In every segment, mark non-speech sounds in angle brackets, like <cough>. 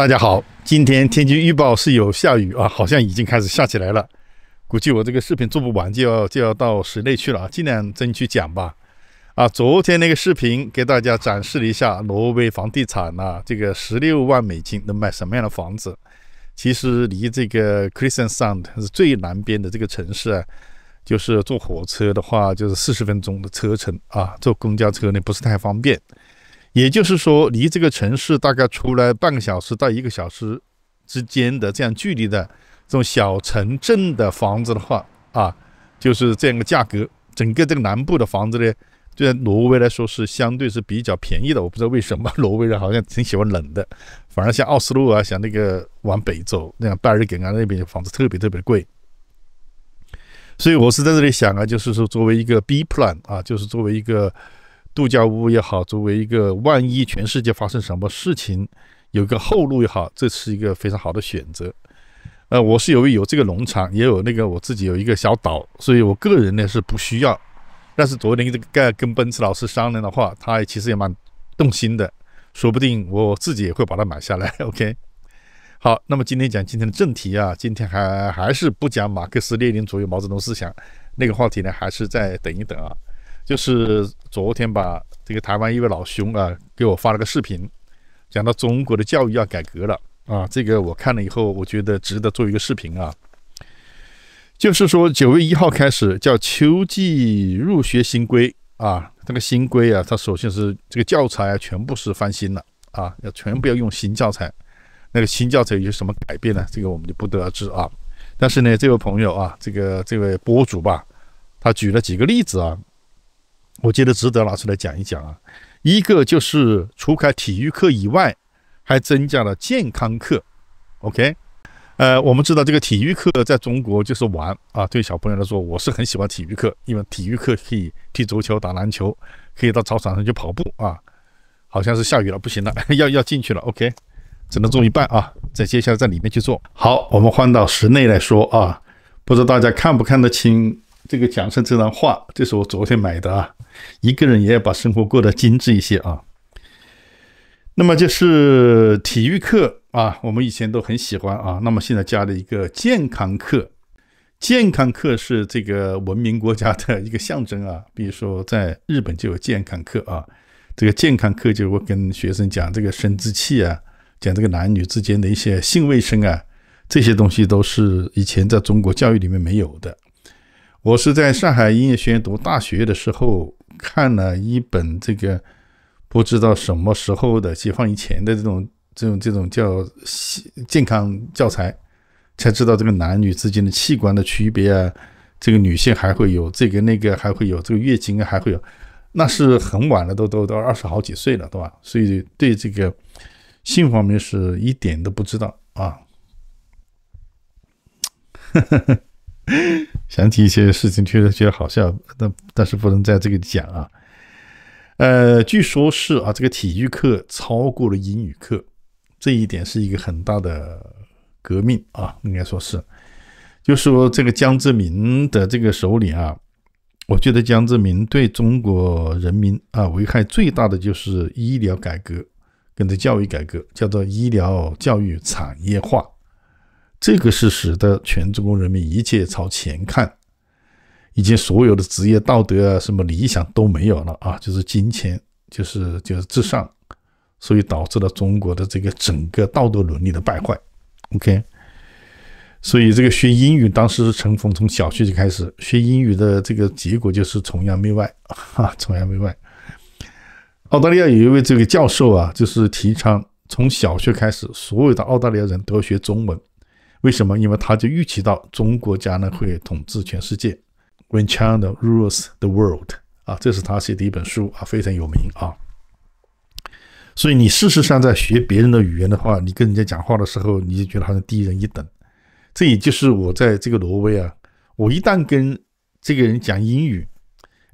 大家好，今天天气预报是有下雨啊，好像已经开始下起来了。估计我这个视频做不完，就要就要到室内去了啊，尽量争取讲吧。啊，昨天那个视频给大家展示了一下挪威房地产啊，这个十六万美金能买什么样的房子？其实离这个 c h r i s t i a n s o u n d 是最南边的这个城市啊，就是坐火车的话就是四十分钟的车程啊，坐公交车呢不是太方便。也就是说，离这个城市大概出来半个小时到一个小时之间的这样距离的这种小城镇的房子的话，啊，就是这样的价格。整个这个南部的房子呢，对挪威来说是相对是比较便宜的。我不知道为什么挪威人好像挺喜欢冷的，反而像奥斯陆啊，像那个往北走那样，拜尔根啊那边的房子特别特别贵。所以我是在这里想啊，就是说作为一个 B plan 啊，就是作为一个。度假屋也好，作为一个万一全世界发生什么事情，有个后路也好，这是一个非常好的选择。呃，我是由于有这个农场，也有那个我自己有一个小岛，所以我个人呢是不需要。但是昨天这个跟奔驰老师商量的话，他其实也蛮动心的，说不定我自己也会把它买下来。<laughs> OK，好，那么今天讲今天的正题啊，今天还还是不讲马克思、列宁主义、毛泽东思想那个话题呢，还是再等一等啊。就是昨天吧，这个台湾一位老兄啊，给我发了个视频，讲到中国的教育要改革了啊。这个我看了以后，我觉得值得做一个视频啊。就是说，九月一号开始叫秋季入学新规啊。这个新规啊，它首先是这个教材啊，全部是翻新了啊，要全部要用新教材。那个新教材有什么改变呢？这个我们就不得而知啊。但是呢，这位朋友啊，这个这位博主吧，他举了几个例子啊。我觉得值得拿出来讲一讲啊，一个就是除开体育课以外，还增加了健康课。OK，呃，我们知道这个体育课在中国就是玩啊，对小朋友来说，我是很喜欢体育课，因为体育课可以踢足球、打篮球，可以到操场上去跑步啊。好像是下雨了，不行了，要要进去了。OK，只能做一半啊，在接下来在里面去做好。我们换到室内来说啊，不知道大家看不看得清。这个讲上这张画，这是我昨天买的啊。一个人也要把生活过得精致一些啊。那么就是体育课啊，我们以前都很喜欢啊。那么现在加了一个健康课，健康课是这个文明国家的一个象征啊。比如说在日本就有健康课啊，这个健康课就我跟学生讲这个生殖器啊，讲这个男女之间的一些性卫生啊，这些东西都是以前在中国教育里面没有的。我是在上海音乐学院读大学的时候，看了一本这个不知道什么时候的解放以前的这种这种这种叫健康教材，才知道这个男女之间的器官的区别啊，这个女性还会有这个那个，还会有这个月经啊，还会有，那是很晚了，都都都二十好几岁了，对吧？所以对这个性方面是一点都不知道啊。<laughs> <laughs> 想起一些事情，确实觉得好笑，但但是不能在这个讲啊。呃，据说是啊，这个体育课超过了英语课，这一点是一个很大的革命啊，应该说是。就说这个江泽民的这个首领啊，我觉得江泽民对中国人民啊危害最大的就是医疗改革，跟着教育改革，叫做医疗教育产业化。这个是使得全中国人民一切朝钱看，已经所有的职业道德啊、什么理想都没有了啊，就是金钱，就是就是至上，所以导致了中国的这个整个道德伦理的败坏。OK，所以这个学英语，当时陈峰从小学就开始学英语的这个结果就是崇洋媚外啊，崇洋媚外。澳大利亚有一位这个教授啊，就是提倡从小学开始，所有的澳大利亚人都要学中文。为什么？因为他就预期到中国家呢会统治全世界。When China rules the world，啊，这是他写的一本书啊，非常有名啊。所以你事实上在学别人的语言的话，你跟人家讲话的时候，你就觉得好像低人一等。这也就是我在这个挪威啊，我一旦跟这个人讲英语，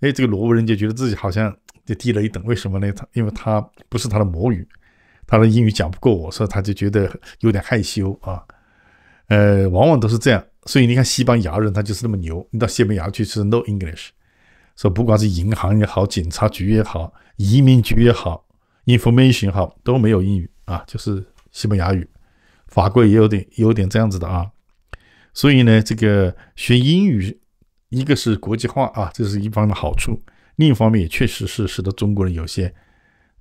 哎，这个挪威人就觉得自己好像就低了一等。为什么呢？他因为他不是他的母语，他的英语讲不过我，所以他就觉得有点害羞啊。呃，往往都是这样，所以你看西班牙人他就是那么牛。你到西班牙去是 No English，说不管是银行也好、警察局也好、移民局也好、Information 好都没有英语啊，就是西班牙语。法规也有点有点这样子的啊。所以呢，这个学英语一个是国际化啊，这是一方的好处；另一方面也确实是使得中国人有些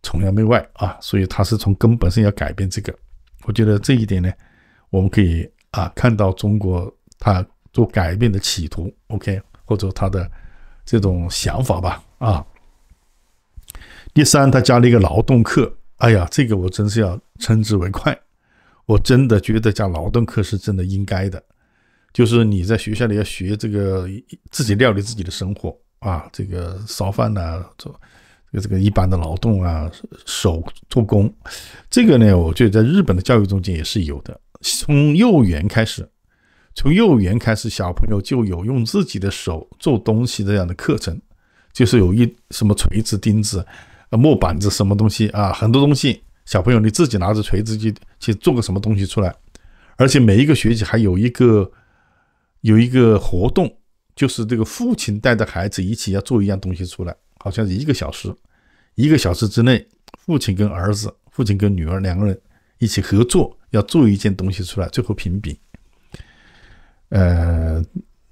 崇洋媚外啊。所以他是从根本上要改变这个。我觉得这一点呢，我们可以。啊，看到中国他做改变的企图，OK，或者他的这种想法吧，啊。第三，他加了一个劳动课，哎呀，这个我真是要称之为快，我真的觉得加劳动课是真的应该的，就是你在学校里要学这个自己料理自己的生活啊，这个烧饭呐，做这个这个一般的劳动啊，手做工，这个呢，我觉得在日本的教育中间也是有的。从幼儿园开始，从幼儿园开始，小朋友就有用自己的手做东西这样的课程，就是有一什么锤子、钉子、呃木板子什么东西啊，很多东西，小朋友你自己拿着锤子去去做个什么东西出来，而且每一个学期还有一个有一个活动，就是这个父亲带着孩子一起要做一样东西出来，好像是一个小时，一个小时之内，父亲跟儿子、父亲跟女儿两个人一起合作。要做一件东西出来，最后评比，呃，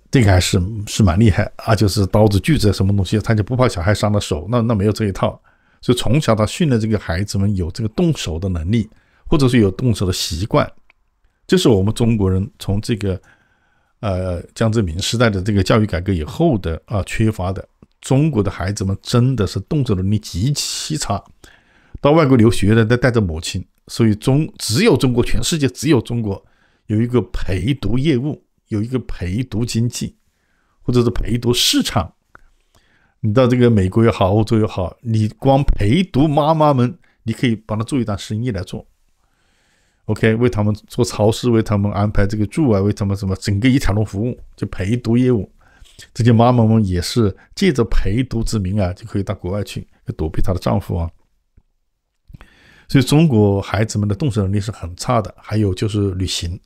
这个还是是蛮厉害。啊，就是刀子、锯子什么东西，他就不怕小孩伤了手。那那没有这一套，所以从小他训练这个孩子们有这个动手的能力，或者是有动手的习惯。这是我们中国人从这个呃江泽民时代的这个教育改革以后的啊缺乏的。中国的孩子们真的是动手能力极其差。到外国留学的都带着母亲。所以中只有中国，全世界只有中国有一个陪读业务，有一个陪读经济，或者是陪读市场。你到这个美国也好，欧洲也好，你光陪读妈妈们，你可以帮他做一单生意来做。OK，为他们做超市，为他们安排这个住啊，为他们什么，整个一条龙服务，就陪读业务。这些妈妈们也是借着陪读之名啊，就可以到国外去，要躲避她的丈夫啊。所以中国孩子们的动手能力是很差的，还有就是旅行。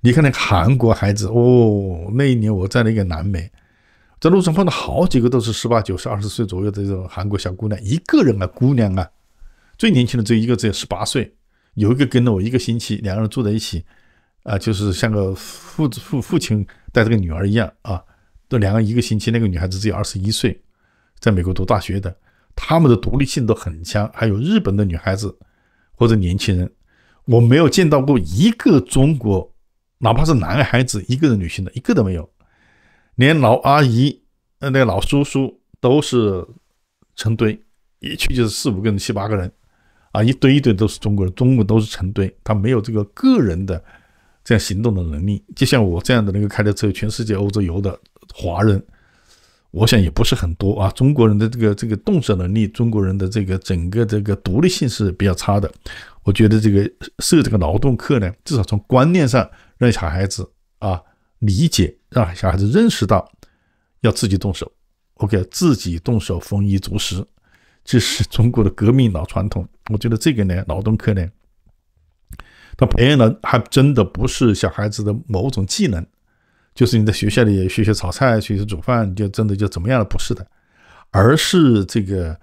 你看那个韩国孩子，哦，那一年我在那个南美，在路上碰到好几个都是十八、九岁二十岁左右的这种韩国小姑娘，一个人啊，姑娘啊，最年轻的只有一个只有十八岁，有一个跟着我一个星期，两个人住在一起，啊，就是像个父父父亲带着个女儿一样啊，都两个一个星期，那个女孩子只有二十一岁，在美国读大学的。他们的独立性都很强，还有日本的女孩子或者年轻人，我没有见到过一个中国，哪怕是男孩子一个人旅行的一个都没有，连老阿姨、呃那个老叔叔都是成堆，一去就是四五个人、七八个人，啊，一堆一堆都是中国人，中国都是成堆，他没有这个个人的这样行动的能力，就像我这样的那个开着车，全世界欧洲游的华人。我想也不是很多啊，中国人的这个这个动手能力，中国人的这个整个这个独立性是比较差的。我觉得这个设这个劳动课呢，至少从观念上让小孩子啊理解，让小孩子认识到要自己动手。OK，自己动手丰衣足食，这是中国的革命老传统。我觉得这个呢，劳动课呢，它培养的还真的不是小孩子的某种技能。就是你在学校里学学炒菜，学学煮饭，就真的就怎么样了？不是的，而是这个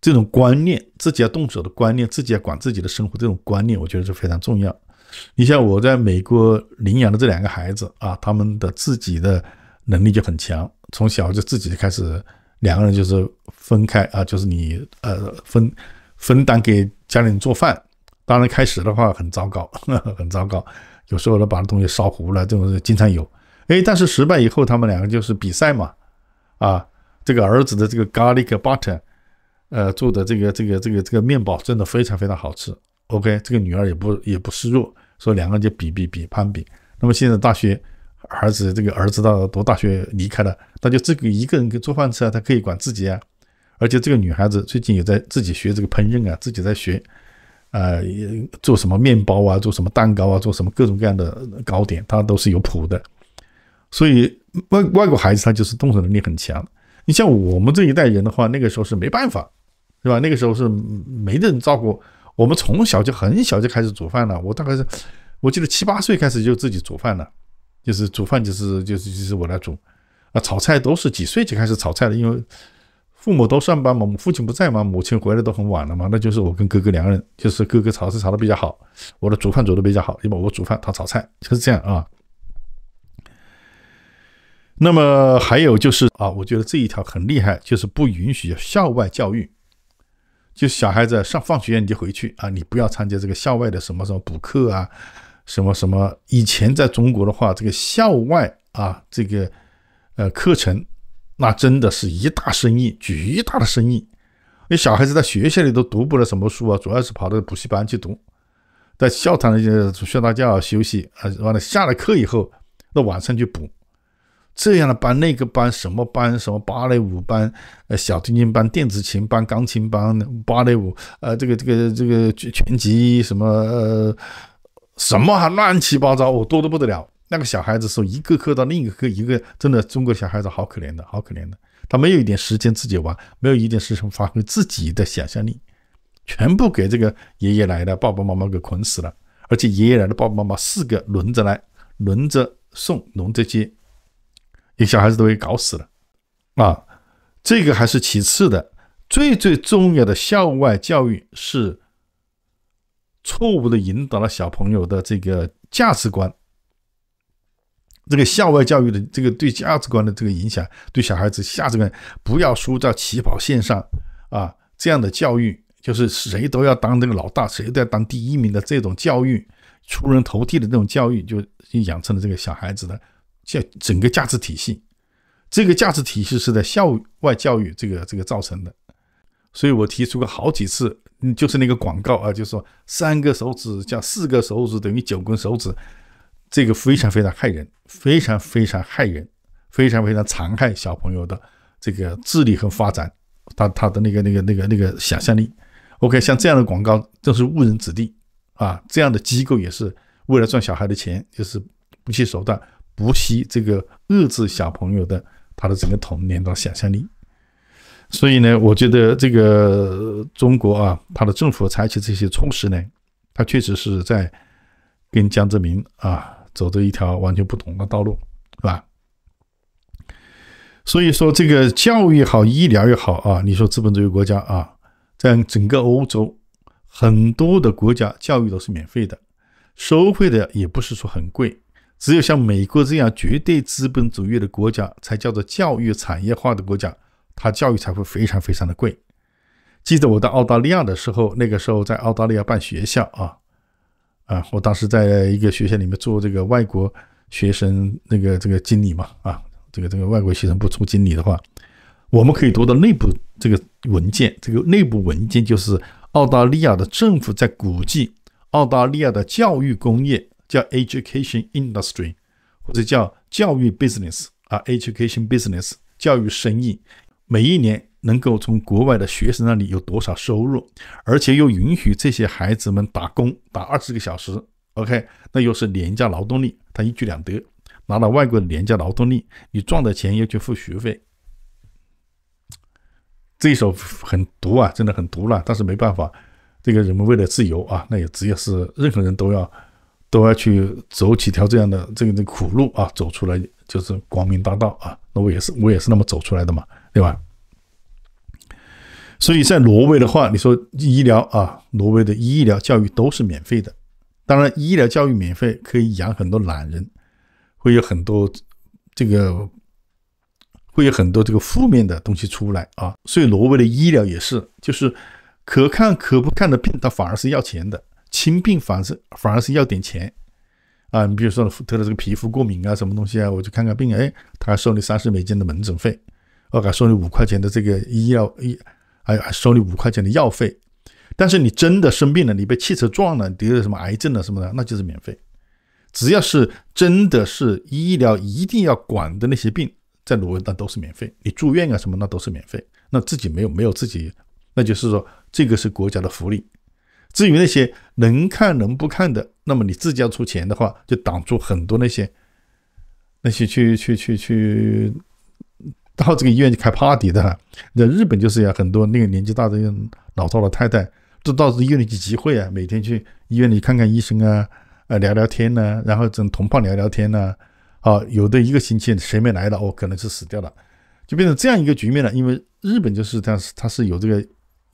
这种观念，自己要动手的观念，自己要管自己的生活这种观念，我觉得是非常重要。你像我在美国领养的这两个孩子啊，他们的自己的能力就很强，从小就自己开始，两个人就是分开啊，就是你呃分分担给家里人做饭，当然开始的话很糟糕，<laughs> 很糟糕，有时候呢把那东西烧糊了，这种经常有。哎，但是失败以后，他们两个就是比赛嘛，啊，这个儿子的这个 garlic butter，呃，做的这个这个这个这个面包真的非常非常好吃。OK，这个女儿也不也不示弱，说两个人就比比比攀比。那么现在大学儿子这个儿子到读大学离开了，他就自己一个人给做饭吃啊，他可以管自己啊。而且这个女孩子最近也在自己学这个烹饪啊，自己在学，啊，做什么面包啊，做什么蛋糕啊，做什么各种各样的糕点，她都是有谱的。所以外外国孩子他就是动手能力很强。你像我们这一代人的话，那个时候是没办法，是吧？那个时候是没得人照顾。我们从小就很小就开始煮饭了。我大概是，我记得七八岁开始就自己煮饭了，就是煮饭就是就是就是我来煮。啊，炒菜都是几岁就开始炒菜了，因为父母都上班嘛，父亲不在嘛，母亲回来都很晚了嘛，那就是我跟哥哥两个人，就是哥哥炒菜炒的比较好，我的煮饭煮的比较好，因为我煮饭他炒菜，就是这样啊。那么还有就是啊，我觉得这一条很厉害，就是不允许校外教育，就小孩子上放学你就回去啊，你不要参加这个校外的什么什么补课啊，什么什么。以前在中国的话，这个校外啊，这个呃课程，那真的是一大生意，巨大的生意。因为小孩子在学校里都读不了什么书啊，主要是跑到补习班去读，在校堂里睡大觉休息啊，完了下了课以后，到晚上去补。这样的班、那个班、什么班、什么芭蕾舞班、呃小提琴班、电子琴班、钢琴班、芭蕾舞、呃这个这个这个全集什么什么还乱七八糟，我多得不得了。那个小孩子说，一个课到另一个课，一个真的中国小孩子好可怜的，好可怜的，他没有一点时间自己玩，没有一点时间发挥自己的想象力，全部给这个爷爷来的爸爸妈妈给捆死了，而且爷爷来的爸爸妈妈四个轮着来，轮着送，轮着接。一个小孩子都被搞死了，啊，这个还是其次的，最最重要的校外教育是错误的引导了小朋友的这个价值观。这个校外教育的这个对价值观的这个影响，对小孩子价值观不要输在起跑线上啊！这样的教育就是谁都要当那个老大，谁都要当第一名的这种教育，出人头地的这种教育，就养成了这个小孩子的。校整个价值体系，这个价值体系是在校外教育这个这个造成的，所以我提出过好几次，就是那个广告啊，就说三个手指加四个手指等于九根手指，这个非常非常害人，非常非常害人，非常非常残害小朋友的这个智力和发展，他他的那个那个那个那个想象力。OK，像这样的广告都是误人子弟啊，这样的机构也是为了赚小孩的钱，就是不切手段。不惜这个遏制小朋友的他的整个童年的想象力，所以呢，我觉得这个中国啊，他的政府采取这些措施呢，他确实是在跟江泽民啊走着一条完全不同的道路，是吧？所以说，这个教育也好，医疗也好啊，你说资本主义国家啊，在整个欧洲很多的国家，教育都是免费的，收费的也不是说很贵。只有像美国这样绝对资本主义的国家，才叫做教育产业化的国家，它教育才会非常非常的贵。记得我到澳大利亚的时候，那个时候在澳大利亚办学校啊，啊，我当时在一个学校里面做这个外国学生那个这个经理嘛，啊，这个这个外国学生部做经理的话，我们可以读到内部这个文件，这个内部文件就是澳大利亚的政府在估计澳大利亚的教育工业。叫 education industry 或者叫教育 business 啊，education business 教育生意，每一年能够从国外的学生那里有多少收入，而且又允许这些孩子们打工打二十个小时，OK，那又是廉价劳动力，他一举两得，拿了外国的廉价劳动力，你赚的钱又去付学费，这一手很毒啊，真的很毒了，但是没办法，这个人们为了自由啊，那也只有是任何人都要。都要去走几条这样的这个的苦路啊，走出来就是光明大道啊。那我也是我也是那么走出来的嘛，对吧？所以在挪威的话，你说医疗啊，挪威的医疗教育都是免费的。当然，医疗教育免费可以养很多懒人，会有很多这个会有很多这个负面的东西出来啊。所以挪威的医疗也是，就是可看可不看的病，它反而是要钱的。心病反是反而是要点钱啊！你比如说他的这个皮肤过敏啊，什么东西啊，我去看看病，哎，他还收你三十美金的门诊费，哦，还收你五块钱的这个医药医，哎还收你五块钱的药费。但是你真的生病了，你被汽车撞了，得了什么癌症了什么的，那就是免费。只要是真的是医疗一定要管的那些病，在挪威那都是免费，你住院啊什么那都是免费，那自己没有没有自己，那就是说这个是国家的福利。至于那些能看能不看的，那么你自己要出钱的话，就挡住很多那些那些去去去去到这个医院去开 party 的。那日本就是有很多那个年纪大的老糟老太太都到医院里去集会啊，每天去医院里看看医生啊，呃聊聊天呢，然后跟同伴聊聊天呢。好，有的一个星期谁没来了，哦，可能是死掉了，就变成这样一个局面了。因为日本就是这样，它是有这个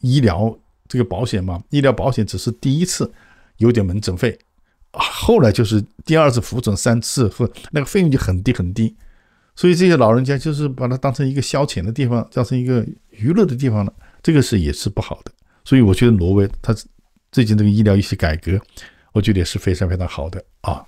医疗。这个保险嘛，医疗保险只是第一次有点门诊费，后来就是第二次、复诊三次，和那个费用就很低很低，所以这些老人家就是把它当成一个消遣的地方，当成一个娱乐的地方了，这个是也是不好的。所以我觉得挪威它最近这个医疗一些改革，我觉得也是非常非常好的啊。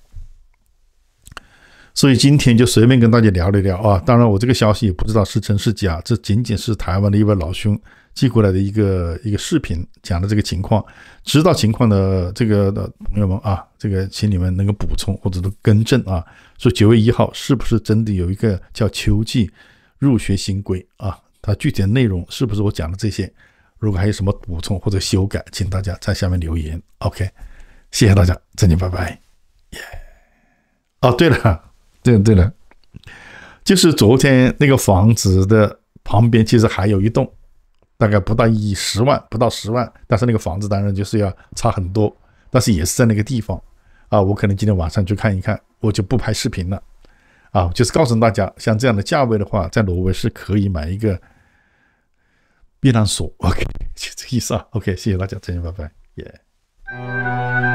所以今天就随便跟大家聊一聊啊，当然我这个消息也不知道是真是假，这仅仅是台湾的一位老兄。寄过来的一个一个视频讲的这个情况，知道情况的这个的朋友们啊，这个请你们能够补充或者都更正啊。说九月一号是不是真的有一个叫秋季入学新规啊？它具体的内容是不是我讲的这些？如果还有什么补充或者修改，请大家在下面留言。OK，谢谢大家，再见，拜拜。耶。哦，对了，对对了，就是昨天那个房子的旁边，其实还有一栋。大概不到一十万，不到十万，但是那个房子当然就是要差很多，但是也是在那个地方，啊，我可能今天晚上去看一看，我就不拍视频了，啊，就是告诉大家，像这样的价位的话，在挪威是可以买一个避难所，OK，就这意思，OK，啊谢谢大家，再见，拜拜，耶。